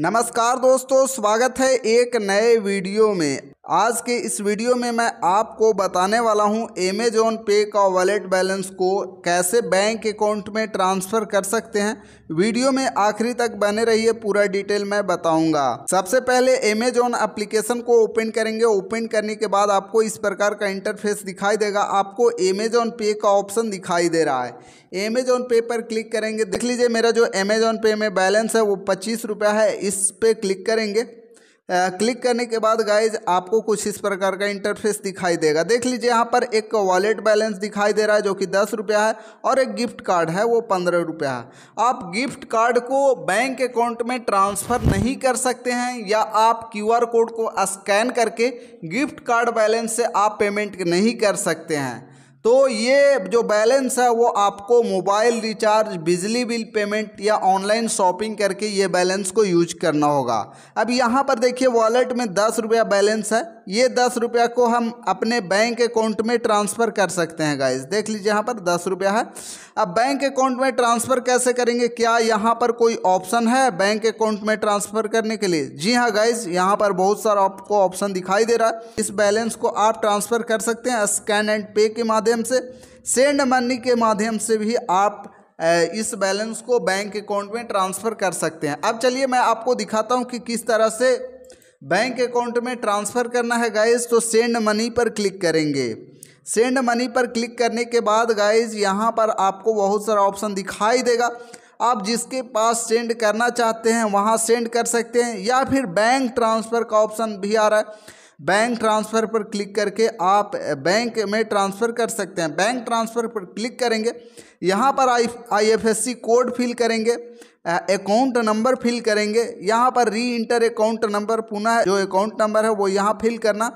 नमस्कार दोस्तों स्वागत है एक नए वीडियो में आज के इस वीडियो में मैं आपको बताने वाला हूं अमेजोन पे का वॉलेट बैलेंस को कैसे बैंक अकाउंट में ट्रांसफ़र कर सकते हैं वीडियो में आखिरी तक बने रहिए पूरा डिटेल मैं बताऊंगा सबसे पहले अमेजोन एप्लीकेशन को ओपन करेंगे ओपन करने के बाद आपको इस प्रकार का इंटरफेस दिखाई देगा आपको अमेजोन पे का ऑप्शन दिखाई दे रहा है अमेजोन पे पर क्लिक करेंगे देख लीजिए मेरा जो अमेजोन पे में बैलेंस है वो पच्चीस है इस पर क्लिक करेंगे क्लिक करने के बाद गाइज आपको कुछ इस प्रकार का इंटरफेस दिखाई देगा देख लीजिए यहाँ पर एक वॉलेट बैलेंस दिखाई दे रहा है जो कि दस रुपया है और एक गिफ्ट कार्ड है वो पंद्रह रुपया है आप गिफ्ट कार्ड को बैंक अकाउंट में ट्रांसफ़र नहीं कर सकते हैं या आप क्यूआर कोड को स्कैन करके गिफ्ट कार्ड बैलेंस से आप पेमेंट नहीं कर सकते हैं तो ये जो बैलेंस है वो आपको मोबाइल रिचार्ज बिजली बिल पेमेंट या ऑनलाइन शॉपिंग करके ये बैलेंस को यूज करना होगा अब यहाँ पर देखिए वॉलेट में दस रुपया बैलेंस है ये दस रुपया को हम अपने बैंक अकाउंट में ट्रांसफ़र कर सकते हैं गाइज देख लीजिए यहाँ पर दस रुपया है अब बैंक अकाउंट में ट्रांसफ़र कैसे करेंगे क्या यहाँ पर कोई ऑप्शन है बैंक अकाउंट में ट्रांसफ़र करने के लिए जी हाँ गाइज यहाँ पर बहुत सारा आपको ऑप्शन दिखाई दे रहा है इस बैलेंस को आप ट्रांसफ़र कर सकते हैं स्कैन एंड पे के माध्यम से सेंड मनी के माध्यम से भी आप इस बैलेंस को बैंक अकाउंट में ट्रांसफ़र कर सकते हैं अब चलिए मैं आपको दिखाता हूँ कि किस तरह से बैंक अकाउंट में ट्रांसफ़र करना है गाइज तो सेंड मनी पर क्लिक करेंगे सेंड मनी पर क्लिक करने के बाद गाइज यहाँ पर आपको बहुत सारा ऑप्शन दिखाई देगा आप जिसके पास सेंड करना चाहते हैं वहाँ सेंड कर सकते हैं या फिर बैंक ट्रांसफ़र का ऑप्शन भी आ रहा है बैंक ट्रांसफ़र पर क्लिक करके आप बैंक में ट्रांसफ़र कर सकते हैं बैंक ट्रांसफ़र पर क्लिक करेंगे यहाँ पर आई आईएफएससी कोड फिल करेंगे अकाउंट नंबर फिल करेंगे यहाँ पर री इंटर अकाउंट नंबर पुनः जो अकाउंट नंबर है वो यहाँ फिल करना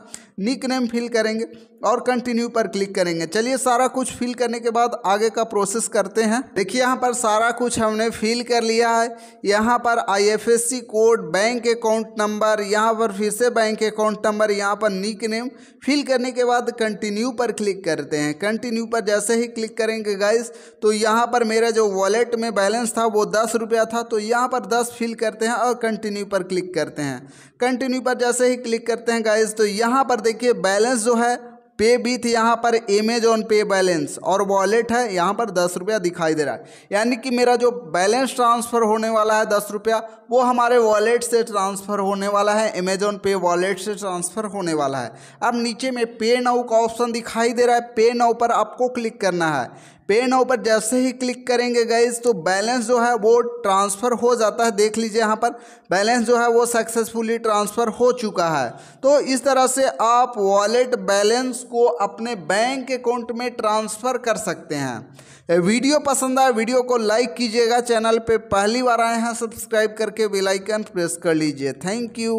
निक नेम फिल करेंगे और कंटिन्यू पर क्लिक करेंगे चलिए सारा कुछ फिल करने के बाद आगे का प्रोसेस करते हैं देखिए यहाँ पर सारा कुछ हमने फिल कर लिया है यहाँ पर IFSC code bank account number यहाँ पर फिर से बैंक अकाउंट नंबर यहाँ पर निक नेम फिल करने के बाद कंटिन्यू पर क्लिक करते हैं कंटिन्यू पर जैसे ही क्लिक करेंगे गाइस तो यहाँ पर मेरा जो वॉलेट में बैलेंस था वो दस रुपया था तो यहाँ पर दस फिल करते हैं और कंटिन्यू पर क्लिक करते हैं कंटिन्यू पर जैसे ही क्लिक करते हैं गाइज तो यहाँ पर देखिए बैलेंस जो है पे बीथ यहाँ पर एमेजॉन पे बैलेंस और वॉलेट है यहाँ पर दस रुपया दिखाई दे रहा है यानी कि मेरा जो बैलेंस ट्रांसफ़र होने वाला है दस रुपया वो हमारे वॉलेट से ट्रांसफ़र होने वाला है अमेजॉन पे वॉलेट से ट्रांसफ़र होने वाला है अब नीचे में पे नाउ का ऑप्शन दिखाई दे रहा है पे नाउ पर आपको क्लिक करना है पे नाउ पर जैसे ही क्लिक करेंगे गाइज तो बैलेंस जो है वो ट्रांसफ़र हो जाता है देख लीजिए यहाँ पर बैलेंस जो है वो सक्सेसफुली ट्रांसफ़र हो चुका है तो इस तरह से आप वॉलेट बैलेंस को अपने बैंक अकाउंट में ट्रांसफ़र कर सकते हैं वीडियो पसंद आए वीडियो को लाइक कीजिएगा चैनल पे पहली बार आए हैं सब्सक्राइब करके बेलाइकन प्रेस कर लीजिए थैंक यू